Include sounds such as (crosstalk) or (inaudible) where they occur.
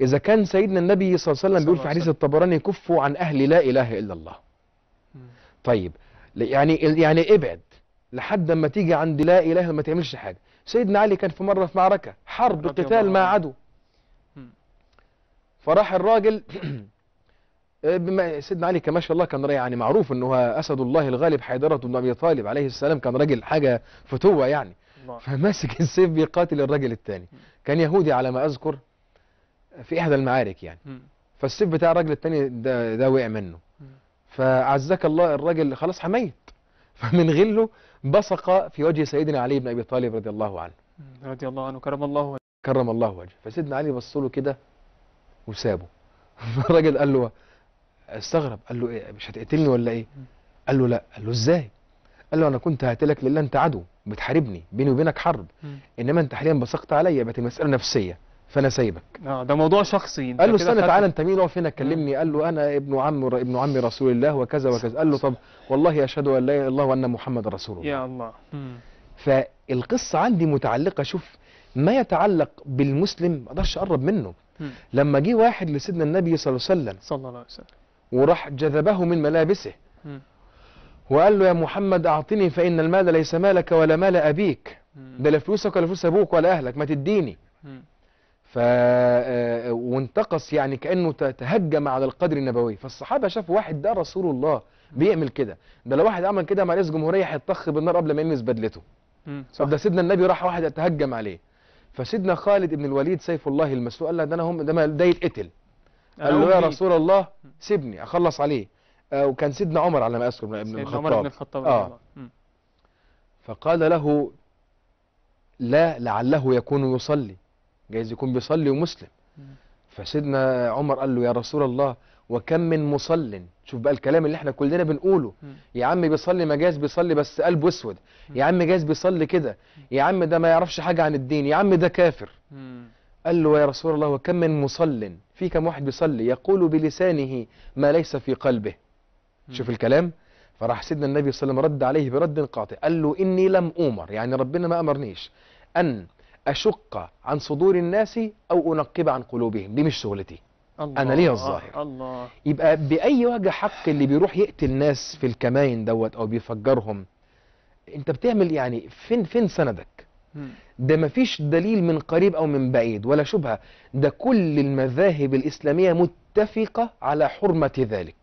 إذا كان سيدنا النبي صلى الله عليه وسلم بيقول في حديث الطبراني كفوا عن أهل لا إله إلا الله طيب يعني يعني ابعد لحد ما تيجي عند لا إله ما تعملش حاجة سيدنا علي كان في مرة في معركة حرب قتال مع عدو فراح الراجل (clears throat) آه، بما سيدنا علي كما شاء الله كان يعني معروف انه اسد الله الغالب حيدره بن ابي طالب عليه السلام كان راجل حاجه فتوه يعني فماسك (laughs) السيف بيقاتل الراجل الثاني كان يهودي على ما اذكر في احدى المعارك يعني فالسيف بتاع الراجل التاني ده, ده وقع منه فعزك الله الراجل خلاص حميت (laughs) فمن غله بصق في وجه سيدنا علي بن ابي طالب رضي الله عنه رضي الله عنه كرم الله وجهه كرم الله وجهه فسيدنا علي بص له كده وسابه (laughs) فالراجل قال له استغرب قال له إيه مش هتقتلني ولا ايه قال له لا قال له ازاي قال له انا كنت هقتلك لله انت عدو بتحاربني بيني وبينك حرب انما انت حاليا بصقت عليا بقت المساله نفسيه فانا سايبك اه ده موضوع شخصي انت قال له استنى تعالى انت مين واقف هنا كلمني قال له انا ابن عم ابن عم رسول الله وكذا وكذا قال له طب والله اشهد ان لا اله الا الله وان محمد رسول الله يا الله فالقصه عندي متعلقه شوف ما يتعلق بالمسلم ما اقدرش اقرب منه مم. لما جه واحد لسيدنا النبي صلى الله عليه وسلم صلى الله عليه وسلم وراح جذبه من ملابسه مم. وقال له يا محمد اعطني فان المال ليس مالك ولا مال ابيك ده لا فلوسك ولا فلوس ابوك ولا اهلك ما تديني مم. ف آه، وانتقص يعني كانه تهجم على القدر النبوي فالصحابه شافوا واحد ده رسول الله بيعمل كده ده لو واحد عمل كده مع رئيس جمهوريه هيتطخ بالنار قبل ما يلمس بدلته طب ده سيدنا النبي راح واحد اتهجم عليه فسيدنا خالد بن الوليد سيف الله المسلول قال له ده انا هم ده ده يتقتل قال له يا رسول الله سيبني اخلص عليه آه، وكان سيدنا عمر على ما اذكر ابن الخطاب سيدنا عمر بن الخطاب آه. فقال له لا لعله يكون يصلي جايز يكون بيصلي ومسلم فسيدنا عمر قال له يا رسول الله وكم من مصل شوف بقى الكلام اللي احنا كلنا بنقوله يا عم بيصلي ما بيصلي بس قلبه اسود يا عم جاز بيصلي كده يا عم ده ما يعرفش حاجه عن الدين يا عم ده كافر قال له يا رسول الله وكم من مصل في كم واحد بيصلي يقول بلسانه ما ليس في قلبه شوف الكلام فراح سيدنا النبي صلى الله عليه وسلم رد عليه برد قاطع قال له اني لم اومر يعني ربنا ما امرنيش ان أشق عن صدور الناس أو أنقب عن قلوبهم دي مش شغلتي الله أنا ليا الظاهر الله يبقى بأي وجه حق اللي بيروح يقتل ناس في الكماين دوت أو بيفجرهم أنت بتعمل يعني فين فين سندك ده مفيش دليل من قريب أو من بعيد ولا شبهة ده كل المذاهب الإسلامية متفقة على حرمة ذلك